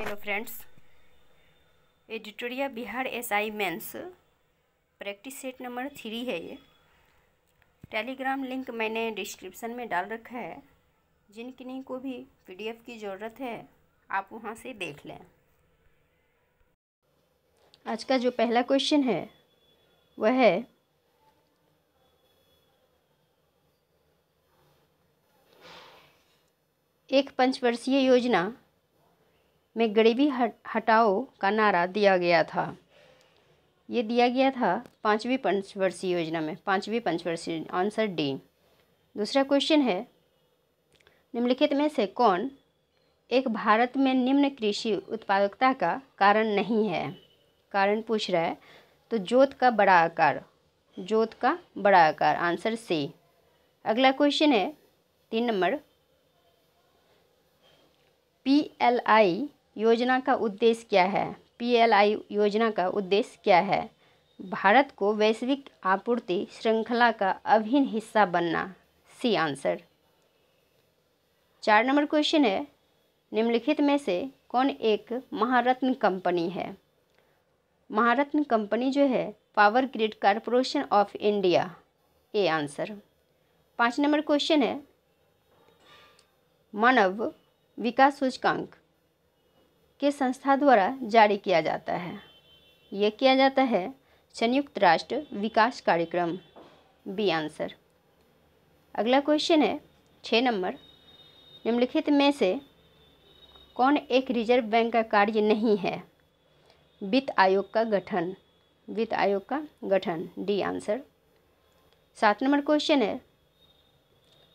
hello friends एडिटोरिया Bihar SI mains practice set number three है ये टेलीग्राम लिंक मैंने डिस्क्रिप्शन में डाल रखा है जिन किन्हीं को भी पीडीएफ की ज़रूरत है आप वहाँ से देख लें आज का जो पहला क्वेश्चन है वह है एक पंचवर्षीय योजना में गरीबी हटाओ का नारा दिया गया था ये दिया गया था पाँचवीं पंचवर्षीय योजना में पाँचवीं पंचवर्षीय आंसर डी दूसरा क्वेश्चन है निम्नलिखित में से कौन एक भारत में निम्न कृषि उत्पादकता का कारण नहीं है कारण पूछ रहा है तो जोत का बड़ा आकार जोत का बड़ा आकार आंसर सी अगला क्वेश्चन है तीन नंबर पी एल आई योजना का उद्देश्य क्या है पीएलआई योजना का उद्देश्य क्या है भारत को वैश्विक आपूर्ति श्रृंखला का अभिन्न हिस्सा बनना सी आंसर चार नंबर क्वेश्चन है निम्नलिखित में से कौन एक महारत्न कंपनी है महारत्न कंपनी जो है power grid corporation of India A answer पाँच नंबर क्वेश्चन है मानव विकास सूचकांक के संस्था द्वारा जारी किया जाता है यह किया जाता है संयुक्त राष्ट्र विकास कार्यक्रम बी आंसर अगला क्वेश्चन है छः नंबर निम्नलिखित में से कौन एक रिजर्व बैंक का कार्य नहीं है वित्त आयोग का गठन वित्त आयोग का गठन डी आंसर सात नंबर क्वेश्चन है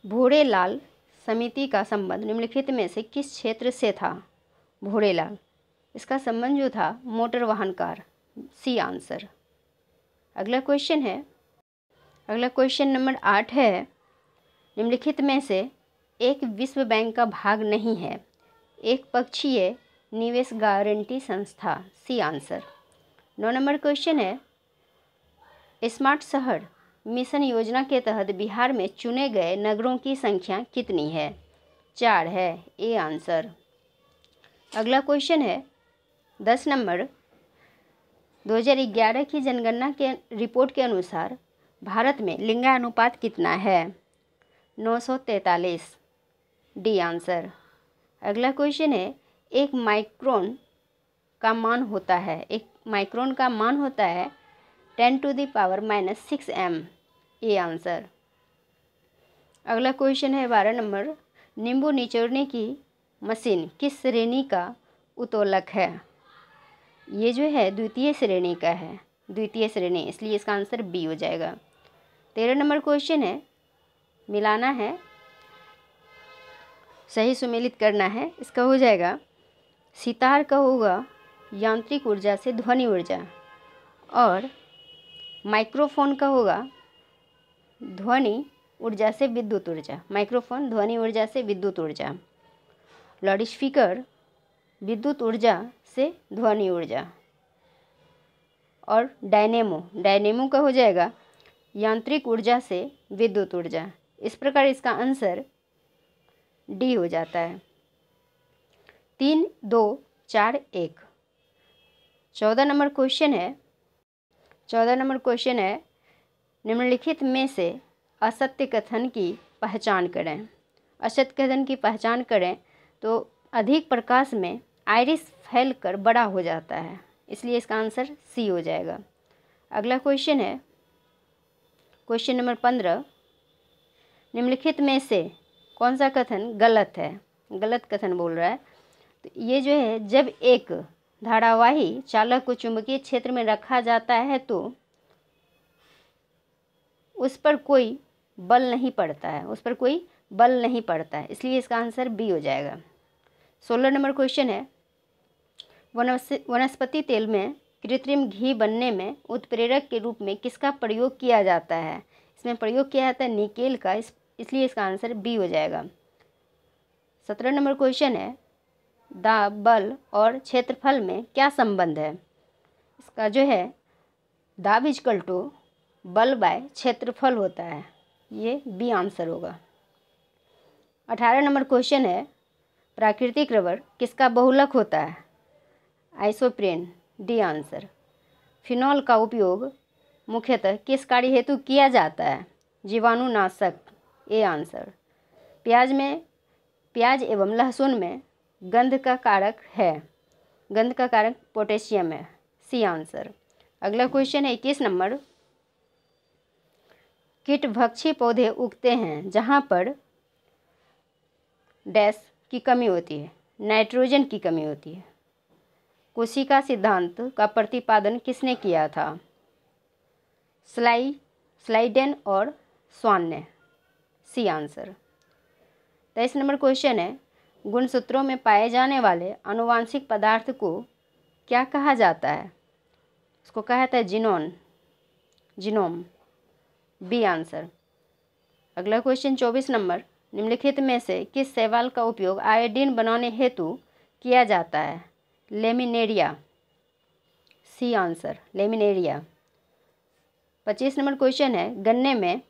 भूरे लाल समिति का संबंध निम्नलिखित में से किस क्षेत्र से था भोड़ेला इसका संबंध जो था मोटर वाहन कार सी आंसर अगला क्वेश्चन है अगला क्वेश्चन नंबर आठ है निम्नलिखित में से एक विश्व बैंक का भाग नहीं है एक पक्षीय निवेश गारंटी संस्था सी आंसर नौ नंबर क्वेश्चन है स्मार्ट शहर मिशन योजना के तहत बिहार में चुने गए नगरों की संख्या कितनी है चार है ए आंसर अगला क्वेश्चन है दस नंबर 2011 की जनगणना के रिपोर्ट के अनुसार भारत में लिंगानुपात कितना है 943 डी आंसर अगला क्वेश्चन है एक माइक्रोन का मान होता है एक माइक्रोन का मान होता है ten to the power minus six M A answer अगला क्वेश्चन है बारह नंबर नींबू निचोड़ने की मशीन किस श्रेणी का उत्तोलक है ये जो है द्वितीय श्रेणी का है द्वितीय श्रेणी इसलिए इसका आंसर बी हो जाएगा तेरह नंबर क्वेश्चन है मिलाना है सही सुमेलित करना है इसका हो जाएगा सितार का होगा यांत्रिक ऊर्जा से ध्वनि ऊर्जा और माइक्रोफोन का होगा ध्वनि ऊर्जा से विद्युत ऊर्जा माइक्रोफोन ध्वनि ऊर्जा से विद्युत ऊर्जा लाउड स्पीकर विद्युत ऊर्जा से ध्वनि ऊर्जा और डायनेमो डायनेमो का हो जाएगा यांत्रिक ऊर्जा से विद्युत ऊर्जा इस प्रकार इसका आंसर डी हो जाता है तीन दो चार एक चौदह नंबर क्वेश्चन है चौदह नंबर क्वेश्चन है निम्नलिखित में से असत्य कथन की पहचान करें असत्य कथन की पहचान करें तो अधिक प्रकाश में फैल फैलकर बड़ा हो जाता है इसलिए इसका आंसर सी हो जाएगा अगला क्वेश्चन है क्वेश्चन नंबर पंद्रह निम्नलिखित में से कौन सा कथन गलत है गलत कथन बोल रहा है तो ये जो है जब एक धारावाही चालक को चुंबकीय क्षेत्र में रखा जाता है तो उस पर कोई बल नहीं पड़ता है उस पर कोई बल नहीं पड़ता है इसलिए इसका आंसर बी हो जाएगा सोलह नंबर क्वेश्चन है वनस्पति तेल में कृत्रिम घी बनने में उत्प्रेरक के रूप में किसका प्रयोग किया जाता है इसमें प्रयोग किया जाता है निकेल का इस इसलिए इसका आंसर बी हो जाएगा सत्रह नंबर क्वेश्चन है दाब बल और क्षेत्रफल में क्या संबंध है इसका जो है दाब इजकल टू बल बाय क्षेत्रफल होता है ये बी आंसर होगा अठारह नंबर क्वेश्चन है प्राकृतिक रबर किसका बहुलक होता है आइसोप्रेन डी आंसर फिनॉल का उपयोग मुख्यतः किस कार्य हेतु किया जाता है जीवाणुनाशक ए आंसर प्याज में प्याज एवं लहसुन में गंध का कारक है गंध का कारक पोटेशियम है सी आंसर अगला क्वेश्चन है इक्कीस नंबर कीटभक्षी पौधे उगते हैं जहाँ पर डैश की कमी होती है नाइट्रोजन की कमी होती है कोशिका सिद्धांत का प्रतिपादन किसने किया था स्लाई स्लाइडेन और स्वान ने सी आंसर तेईस तो नंबर क्वेश्चन है गुणसूत्रों में पाए जाने वाले अनुवांशिक पदार्थ को क्या कहा जाता है उसको कहा जाता है जिनोन जिनोम बी आंसर अगला क्वेश्चन चौबीस नंबर निम्नलिखित में से किस सेवाल का उपयोग आयोडीन बनाने हेतु किया जाता है लेमिनेरिया सी आंसर लेमिनेरिया पच्चीस नंबर क्वेश्चन है गन्ने में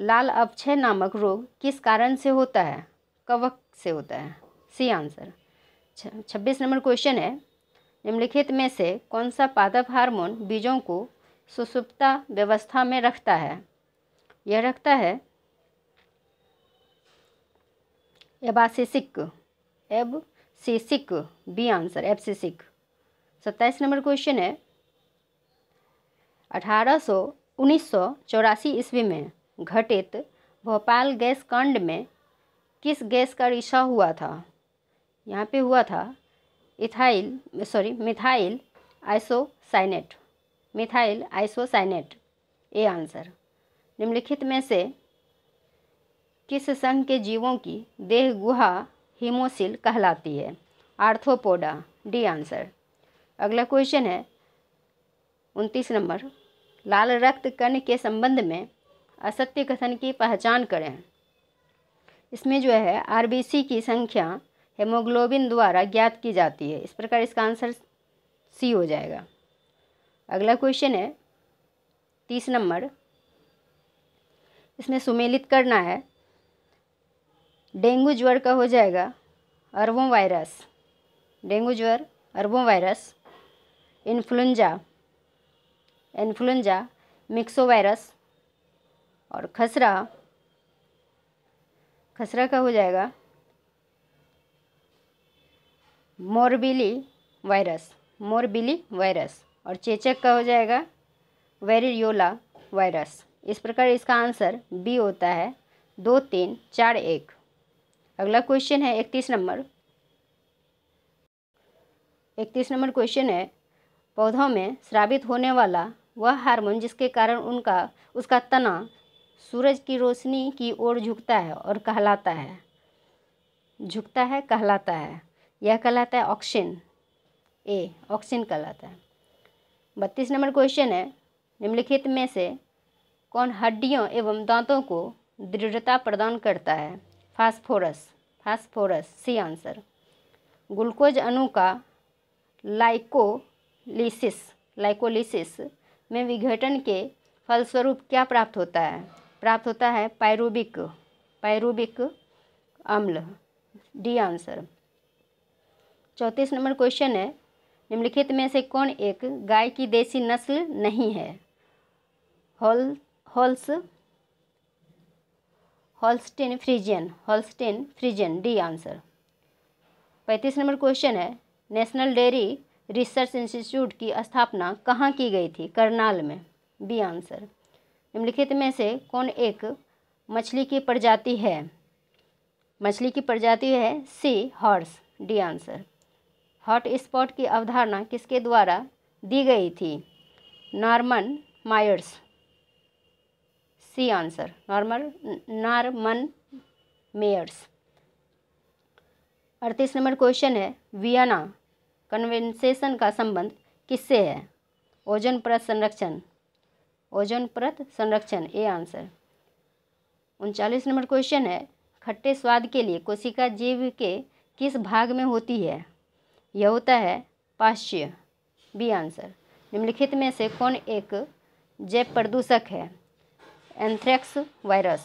लाल अपक्षय नामक रोग किस कारण से होता है कवक से होता है सी आंसर छब्बीस नंबर क्वेश्चन है निम्नलिखित में से कौन सा पादप हार्मोन बीजों को सुसुप्ता व्यवस्था में रखता है यह रखता है एबासेसिक एब सेसिक बी आंसर एबसेसिक सत्ताईस नंबर क्वेश्चन है अठारह सौ उन्नीस सौ चौरासी ईस्वी में घटित भोपाल गैस कांड में किस गैस का रिसाव हुआ था यहाँ पे हुआ था ethyl sorry methyl isocyanate methyl isocyanate A answer निम्नलिखित में से किस संघ के जीवों की देह गुहा हीमोसिल कहलाती है आर्थोपोडा डी आंसर अगला क्वेश्चन है उनतीस नंबर लाल रक्त कण के संबंध में असत्य कथन की पहचान करें इसमें जो है आरबीसी की संख्या हेमोग्लोबिन द्वारा ज्ञात की जाती है इस प्रकार इसका आंसर सी हो जाएगा अगला क्वेश्चन है तीस नंबर इसमें सुमेलित करना है डेंगू ज्वर का हो जाएगा अरबों वायरस डेंगू ज्वर अरबों virus influenza influenza myxo virus और खसरा खसरा का हो जाएगा मोरबिली वायरस मोरबिली वायरस और चेचक का हो जाएगा वेरियोला वायरस इस प्रकार इसका आंसर बी होता है दो तीन चार एक अगला क्वेश्चन है इकतीस नंबर इकतीस नंबर क्वेश्चन है पौधों में श्रावित होने वाला वह हार्मोन जिसके कारण उनका उसका तना सूरज की रोशनी की ओर झुकता है और कहलाता है झुकता है कहलाता है यह कहलाता है ऑक्सीजन ए ऑक्सीजन कहलाता है बत्तीस नंबर क्वेश्चन है निम्नलिखित में से कौन हड्डियों एवं दांतों को दृढ़ता प्रदान करता है phosphorus phosphorus C answer glucose अणु का लाइकोलिसिस लाइकोलिसिस में विघटन के फलस्वरूप क्या प्राप्त होता है प्राप्त होता है पायरूबिक पायरूबिक अम्ल डी आंसर चौंतीस नंबर क्वेश्चन है निम्नलिखित में से कौन एक गाय की देसी नस्ल नहीं है हॉल हॉल्स Holstein Friesian Holstein Friesian D answer पैंतीस नंबर क्वेश्चन है नेशनल डेयरी रिसर्च इंस्टीट्यूट की स्थापना कहाँ की गई थी करनाल में बी आंसर निम्नलिखित में से कौन एक मछली की प्रजाति है मछली की प्रजाति है sea horse D answer hot spot की अवधारणा किसके द्वारा दी गई थी Norman Myers C answer normal Norman Myers अड़तीस नंबर क्वेश्चन है वियना कन्वेंसेशन का संबंध किससे है ओजन प्रत संरक्षण ओजन प्रत संरक्षण ए आंसर उनचालीस नंबर क्वेश्चन है खट्टे स्वाद के लिए कोशिका जीव के किस भाग में होती है यह होता है पाश्च्य बी आंसर निम्नलिखित में से कौन एक जैव प्रदूषक है anthrax virus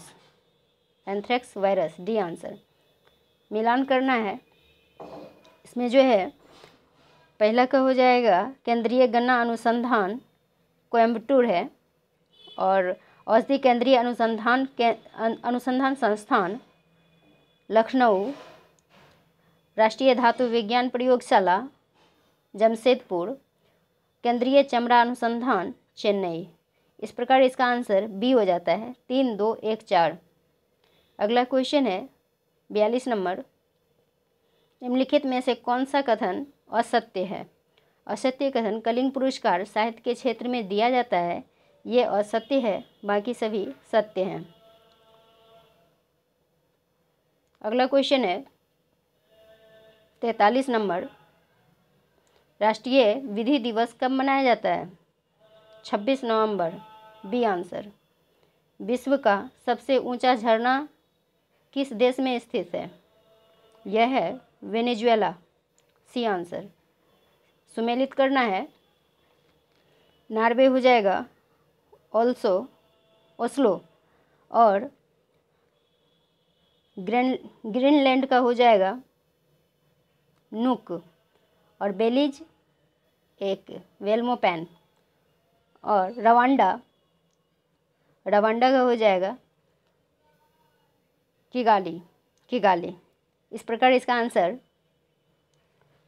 anthrax virus D answer मिलान करना है इसमें जो है पहला का हो जाएगा केंद्रीय गन्ना अनुसंधान कोयम्बटूर है और औषधि केंद्रीय अनुसंधान के अनुसंधान संस्थान लखनऊ राष्ट्रीय धातु विज्ञान प्रयोगशाला जमशेदपुर केंद्रीय चमड़ा अनुसंधान चेन्नई इस प्रकार इसका आंसर बी हो जाता है तीन दो एक चार अगला क्वेश्चन है बयालीस नंबर निम्नलिखित में से कौन सा कथन असत्य है असत्य कथन कलिंग पुरस्कार साहित्य के क्षेत्र में दिया जाता है ये असत्य है बाकी सभी सत्य हैं अगला क्वेश्चन है तैतालीस नंबर राष्ट्रीय विधि दिवस कब मनाया जाता है छब्बीस नवंबर बी आंसर विश्व का सबसे ऊंचा झरना किस देश में स्थित है यह है वेनेजुएला सी आंसर सुमेलित करना है नार्वे हो जाएगा ऑल्सो ओस्लो और ग्रेन ग्रीनलैंड का हो जाएगा नुक और बेलीज एक वेल्मोपैन और रवांडा रवांडा का हो जाएगा किगाली किगाली इस प्रकार इसका आंसर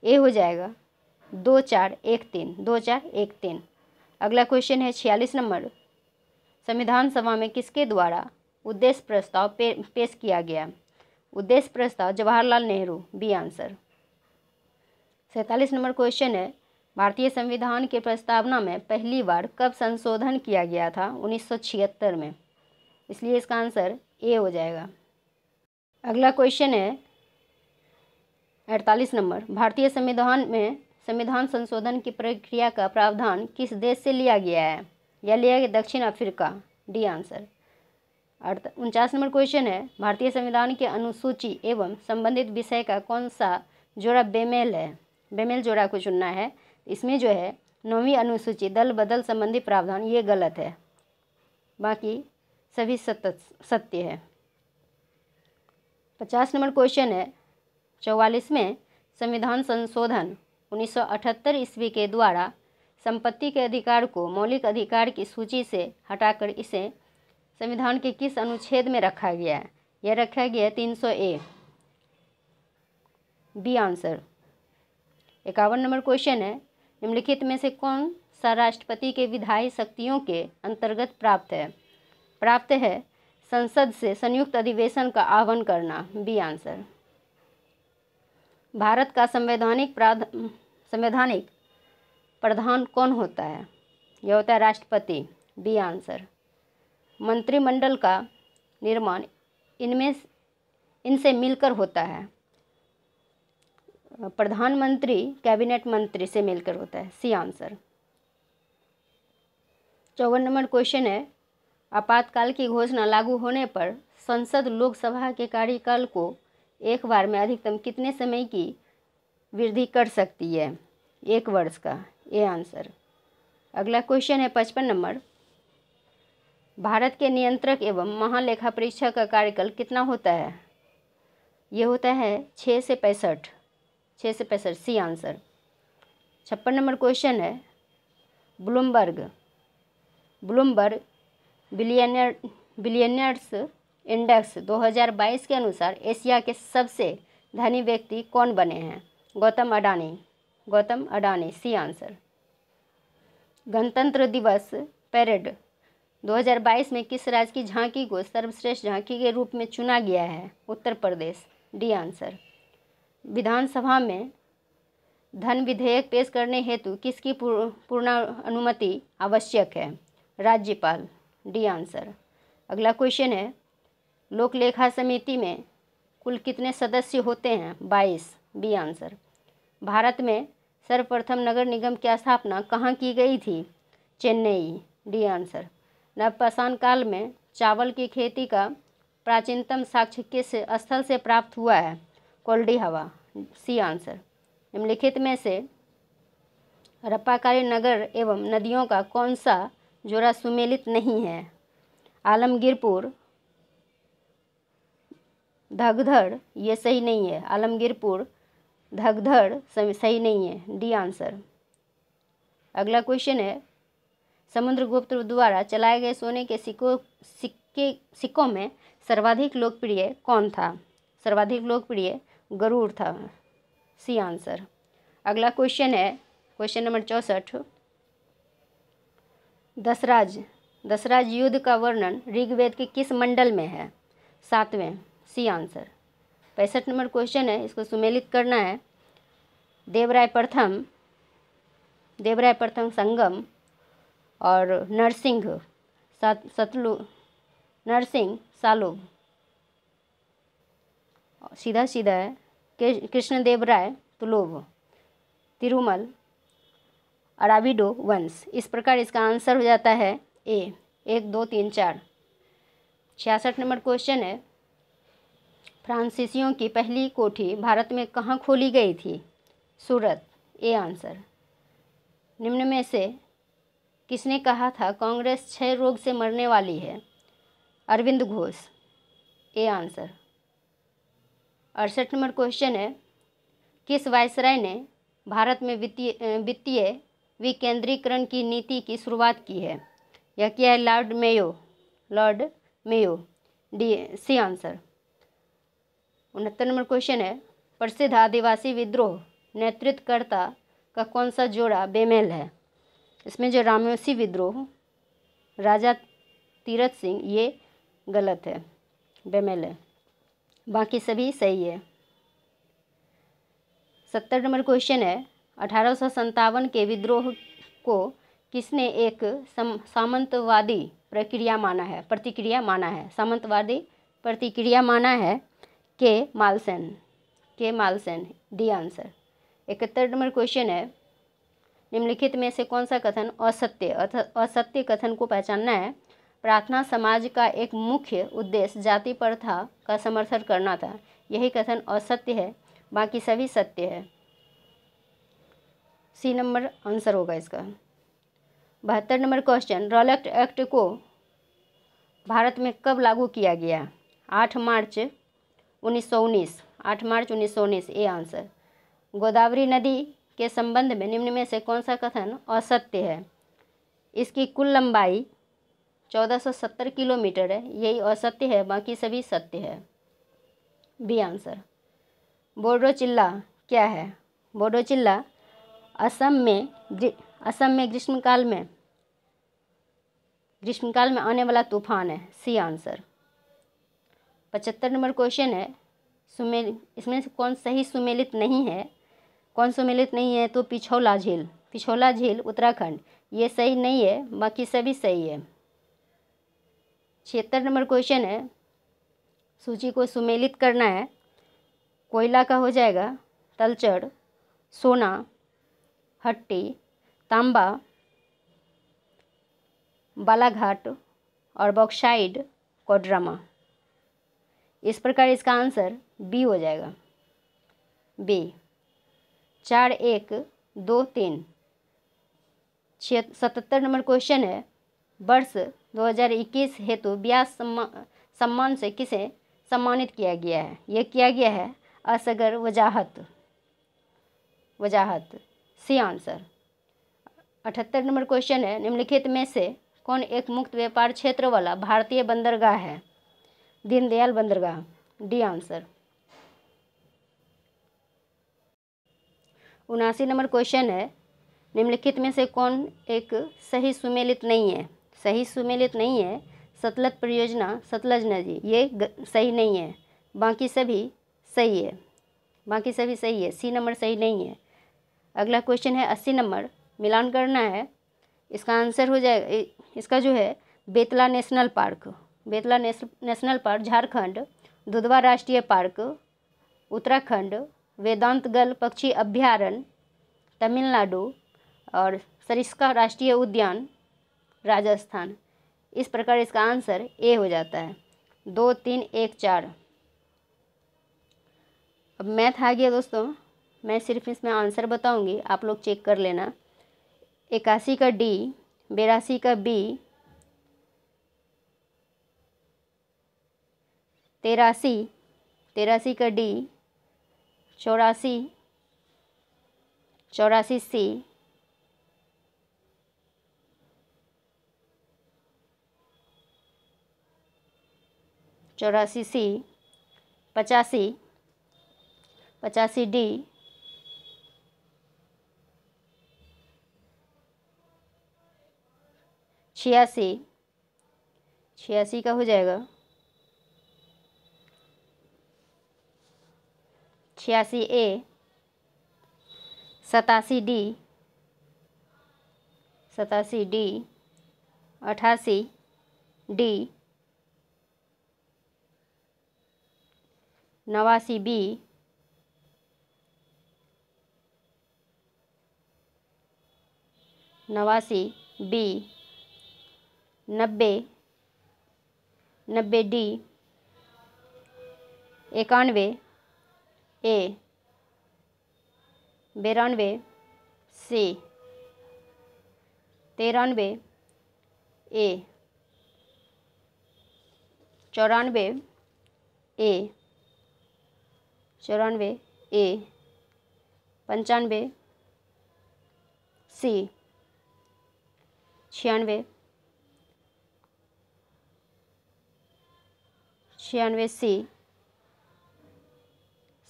ए हो जाएगा दो चार एक तीन दो चार एक तीन अगला क्वेश्चन है छियालीस नंबर संविधान सभा में किसके द्वारा उद्देश्य प्रस्ताव पे, पेश किया गया उद्देश्य प्रस्ताव जवाहरलाल नेहरू बी आंसर सैंतालीस नंबर क्वेश्चन है भारतीय संविधान के प्रस्तावना में पहली बार कब संशोधन किया गया था 1976 में इसलिए इसका आंसर ए हो जाएगा अगला क्वेश्चन है अड़तालीस नंबर भारतीय संविधान में संविधान संशोधन की प्रक्रिया का प्रावधान किस देश से लिया गया है या लिया गया दक्षिण अफ्रीका डी आंसर उनचास नंबर क्वेश्चन है भारतीय संविधान के अनुसूची एवं संबंधित विषय का कौन सा जोड़ा बेमेल है बेमेल जोड़ा को चुनना है इसमें जो है नौवीं अनुसूची दल बदल संबंधी प्रावधान ये गलत है बाकी सभी सत्य सत्य है पचास नंबर क्वेश्चन है चौवालीस में संविधान संशोधन अठहत्तर ईस्वी के द्वारा संपत्ति के अधिकार को मौलिक अधिकार की सूची से हटाकर इसे संविधान के किस अनुच्छेद में रखा गया है यह रखा गया है तीन सौ ए बी आंसर इक्यावन नंबर क्वेश्चन है निम्नलिखित में से कौन सा राष्ट्रपति के विधायी शक्तियों के अंतर्गत प्राप्त है प्राप्त है संसद से संयुक्त अधिवेशन का आह्वान करना बी आंसर भारत का संवैधानिक प्राध संवैधानिक प्रधान कौन होता है यह होता है राष्ट्रपति बी आंसर मंत्रिमंडल का निर्माण इनमें इनसे मिलकर होता है प्रधानमंत्री कैबिनेट मंत्री से मिलकर होता है सी आंसर चौवन नंबर क्वेश्चन है आपातकाल की घोषणा लागू होने पर संसद लोकसभा के कार्यकाल को एक बार में अधिकतम कितने समय की वृद्धि कर सकती है एक वर्ष का ये आंसर अगला क्वेश्चन है पचपन नंबर भारत के नियंत्रक एवं महालेखा परीक्षा का कार्यकाल कितना होता है ये होता है छः से पैंसठ छः से पैंसठ सी आंसर छप्पन नंबर क्वेश्चन है Bloomberg Bloomberg billionaire billionaires index 2022 के अनुसार एशिया के सबसे धनी व्यक्ति कौन बने हैं गौतम अडानी गौतम अडानी सी आंसर गणतंत्र दिवस परेड 2022 में किस राज्य की झांकी को सर्वश्रेष्ठ झांकी के रूप में चुना गया है उत्तर प्रदेश डी आंसर विधानसभा में धन विधेयक पेश करने हेतु किसकी पूर्ण पूर्णानुमति आवश्यक है राज्यपाल डी आंसर अगला क्वेश्चन है लोक लेखा समिति में कुल कितने सदस्य होते हैं बाईस बी आंसर भारत में सर्वप्रथम नगर निगम की स्थापना कहाँ की गई थी चेन्नई डी आंसर नवपाषाण काल में चावल की खेती का प्राचीनतम साक्ष्य किस स्थल से प्राप्त हुआ है कोल्डी हवा सी आंसर निम्नलिखित में से हड़प्पाकारी नगर एवं नदियों का कौन सा जोड़ा सुमेलित नहीं है आलमगीरपुर धगधड़ ये सही नहीं है आलमगीरपुर धगधड़ सही नहीं है डी आंसर अगला क्वेश्चन है समुद्रगुप्त द्वारा चलाए गए सोने के सिक्कों सिक्के सिक्कों में सर्वाधिक लोकप्रिय कौन था सर्वाधिक लोकप्रिय गरूर था सी आंसर अगला क्वेश्चन है क्वेश्चन नंबर चौंसठ दसराज दसराज युद्ध का वर्णन ऋग्वेद के किस मंडल में है सातवें सी आंसर पैंसठ नंबर क्वेश्चन है इसको सुमेलित करना है देवराय प्रथम देवराय प्रथम संगम और नरसिंह सतलु नरसिंह सालोभ सीधा सीधा है कृष्णदेव राय तुलोभ तिरुमल अराविडो वंश इस प्रकार इसका आंसर हो जाता है ए एक दो तीन चार छियासठ नंबर क्वेश्चन है फ्रांसीसियों की पहली कोठी भारत में कहाँ खोली गई थी सूरत ए आंसर निम्न में से किसने कहा था कांग्रेस क्षय रोग से मरने वाली है अरविंद घोष ए आंसर अड़सठ नंबर क्वेश्चन है किस वायसराय ने भारत में वित्तीय वित्तीय विकेंद्रीकरण की नीति की शुरुआत की है यह क्या है Lord Mayo Lord Mayo D C answer उनहत्तर नंबर क्वेश्चन है प्रसिद्ध आदिवासी विद्रोह नेतृत्वकर्ता का कौन सा जोड़ा बेमेल है इसमें जो रामोसी विद्रोह राजा तीरथ सिंह ये गलत है बेमेल है बाकी सभी सही है सत्तर नंबर क्वेश्चन है अठारह के विद्रोह को किसने एक सामंतवादी प्रक्रिया माना है प्रतिक्रिया माना है सामंतवादी प्रतिक्रिया माना है के मालसेन के मालसेन डी आंसर इकहत्तर नंबर क्वेश्चन है निम्नलिखित में से कौन सा कथन असत्य असत्य कथन को पहचानना है प्रार्थना समाज का एक मुख्य उद्देश्य जाति प्रथा का समर्थन करना था यही कथन असत्य है बाकी सभी सत्य है सी नंबर आंसर होगा इसका बहत्तर नंबर क्वेश्चन रॉलेक्ट एक्ट को भारत में कब लागू किया गया आठ मार्च उन्नीस सौ उन्नीस आठ मार्च उन्नीस सौ उन्नीस ए आंसर गोदावरी नदी के संबंध में निम्न में से कौन सा कथन असत्य है इसकी कुल लंबाई चौदह सौ सत्तर किलोमीटर है यही असत्य है बाकी सभी सत्य है बी आंसर बोडो चिल्ला क्या है बोडो चिल्ला असम में असम में ग्रीष्मकाल में ग्रीष्मकाल में आने वाला तूफान है सी आंसर पचहत्तर नंबर क्वेश्चन है सुमेल इसमें से कौन सही सुमेलित नहीं है कौन सुमेलित नहीं है तो पिछौला झील पिछौला झील उत्तराखंड ये सही नहीं है बाकी सभी सही है छिहत्तर नंबर क्वेश्चन है सूची को सुमेलित करना है कोयला का हो जाएगा तलचड़ सोना हट्टी तांबा बालाघाट और बॉक्साइड कोड्रामा इस प्रकार इसका आंसर बी हो जाएगा बी चार एक दो तीन छिय सतहत्तर नंबर क्वेश्चन है वर्ष 2021 हेतु ब्यास सम्मान से किसे सम्मानित किया गया है यह किया गया है असगर वजाहत वजाहत सी आंसर अठहत्तर नंबर क्वेश्चन है निम्नलिखित में से कौन एक मुक्त व्यापार क्षेत्र वाला भारतीय बंदरगाह है दीनदयाल बंदरगाह डी आंसर उनासी नंबर क्वेश्चन है निम्नलिखित में से कौन एक सही सुमेलित नहीं है सही सुमेलित नहीं है सतलज परियोजना सतलज नदी ये ग, सही नहीं है बाकी सभी सही है बाकी सभी सही है सी नंबर सही नहीं है अगला क्वेश्चन है अस्सी नंबर मिलान करना है इसका आंसर हो जाएगा इसका जो है Betla national park Betla national park Jharkhand Dudhwa राष्ट्रीय पार्क उत्तराखंड वेदांतगल पक्षी अभ्यारण्य तमिलनाडु और सरिस्का राष्ट्रीय उद्यान राजस्थान इस प्रकार इसका आंसर ए हो जाता है दो तीन एक चार अब मैथ आ गया दोस्तों मैं सिर्फ इसमें आंसर बताऊंगी आप लोग चेक कर लेना इक्यासी का डी बेरासी का बी तेरासी तेरासी का डी चौरासी चौरासी सी चौरासी सी पचासी पचासी डी छियासी छियासी का हो जाएगा छियासी ए सतासी डी सतासी डी अठासी डी नवासी बी नवासी बी नब्बे नब्बे डी इक्यानवे ए बिरानवे सी तिरानवे ए चौरानवे ए चौरानवे ए पंचानवे सी छियानवे छियानवे सी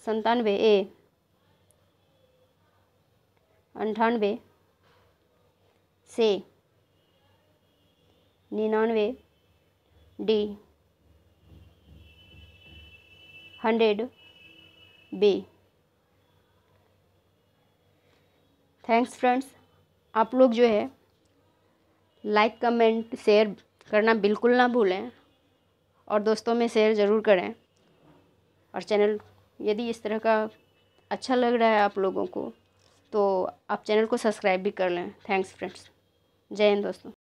संतानवे ए अंठानवे से निन्यानवे D hundred B thanks friends आप लोग जो है लाइक कमेंट शेयर करना बिल्कुल ना भूलें और दोस्तों में शेयर ज़रूर करें और चैनल यदि इस तरह का अच्छा लग रहा है आप लोगों को तो आप चैनल को सब्सक्राइब भी कर लें थैंक्स फ्रेंड्स जय हिंद दोस्तों